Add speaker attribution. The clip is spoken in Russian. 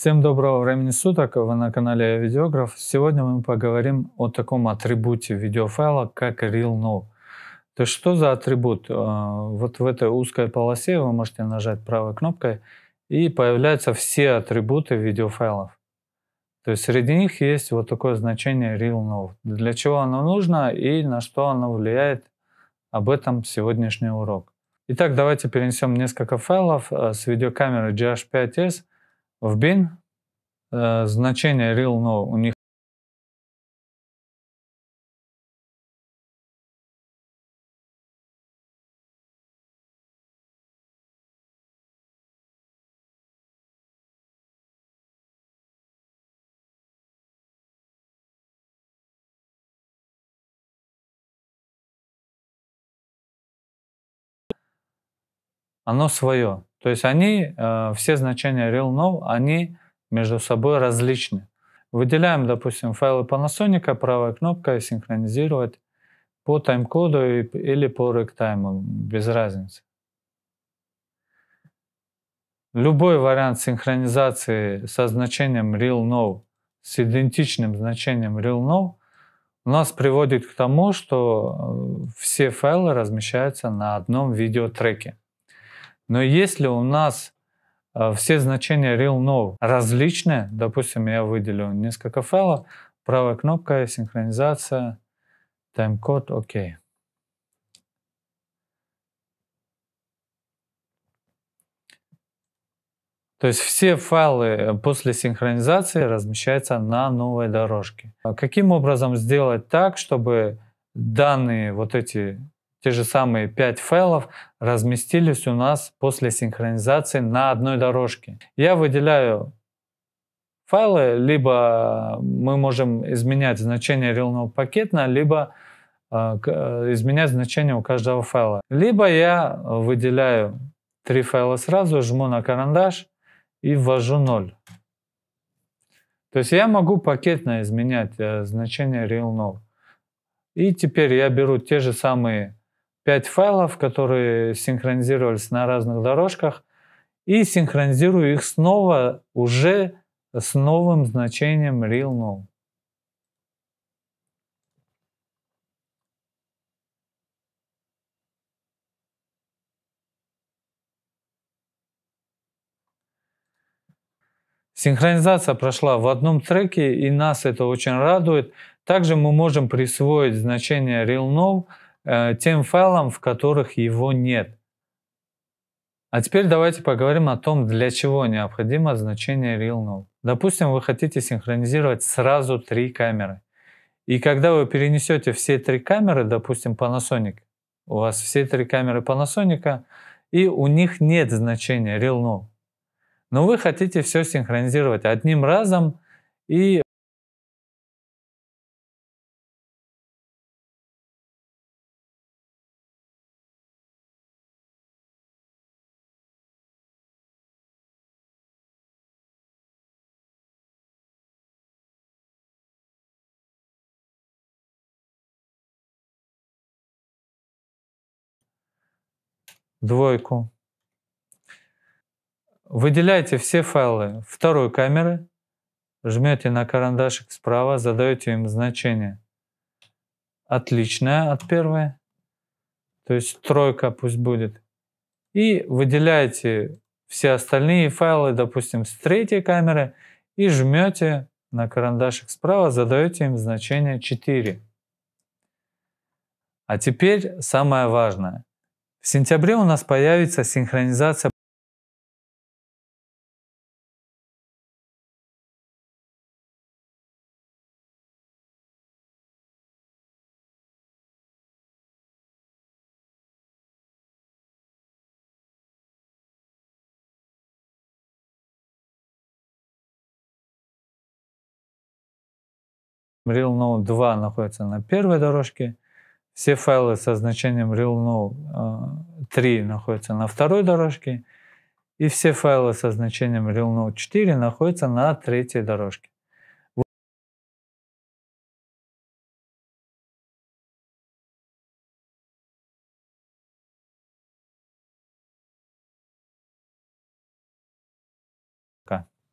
Speaker 1: Всем доброго времени суток, вы на канале Видеограф. Сегодня мы поговорим о таком атрибуте видеофайла, как RealNow. То есть что за атрибут? А, вот в этой узкой полосе вы можете нажать правой кнопкой и появляются все атрибуты видеофайлов. То есть среди них есть вот такое значение RealNow. Для чего оно нужно и на что оно влияет, об этом сегодняшний урок. Итак, давайте перенесем несколько файлов а, с видеокамеры GH5S в bin
Speaker 2: э, значение real no у них оно свое. То есть они, э, все значения real no, они
Speaker 1: между собой различны. Выделяем, допустим, файлы Panasonic правой кнопкой синхронизировать по тайм-коду или по ректайму, без разницы. Любой вариант синхронизации со значением real no, с идентичным значением real no, у нас приводит к тому, что э, все файлы размещаются на одном видеотреке. Но если у нас э, все значения real node различные, допустим, я выделю несколько файлов, правой кнопкой синхронизация, тайм-код, окей. OK. То есть все файлы э, после синхронизации размещаются на новой дорожке. Каким образом сделать так, чтобы данные вот эти те же самые 5 файлов разместились у нас после синхронизации на одной дорожке. Я выделяю файлы, либо мы можем изменять значение релного пакета, либо э, э, изменять значение у каждого файла. Либо я выделяю три файла сразу, жму на карандаш и ввожу 0. То есть я могу пакетно изменять э, значение RealNode. И теперь я беру те же самые 5 файлов, которые синхронизировались на разных дорожках, и синхронизирую их снова уже с новым значением real null. Синхронизация прошла в одном треке, и нас это очень радует. Также мы можем присвоить значение real null Э, тем файлам, в которых его нет. А теперь давайте поговорим о том, для чего необходимо значение RealNode. Допустим, вы хотите синхронизировать сразу три камеры. И когда вы перенесете все три камеры, допустим, Panasonic, у вас все три камеры Panasonic, и у них нет значения RealNode. Но вы хотите все синхронизировать
Speaker 2: одним разом и двойку. Выделяйте все файлы второй
Speaker 1: камеры, жмете на карандашик справа, задаете им значение. Отличное от первой, то есть тройка пусть будет. И выделяете все остальные файлы, допустим, с третьей камеры, и жмете на карандашик справа, задаете им значение 4. А теперь самое важное. В сентябре у нас
Speaker 2: появится синхронизация Real Note 2 находится на
Speaker 1: первой дорожке, все файлы со значением RealNode 3 а, находятся на второй дорожке, и все файлы со значением RealNode 4 находятся
Speaker 2: на третьей дорожке.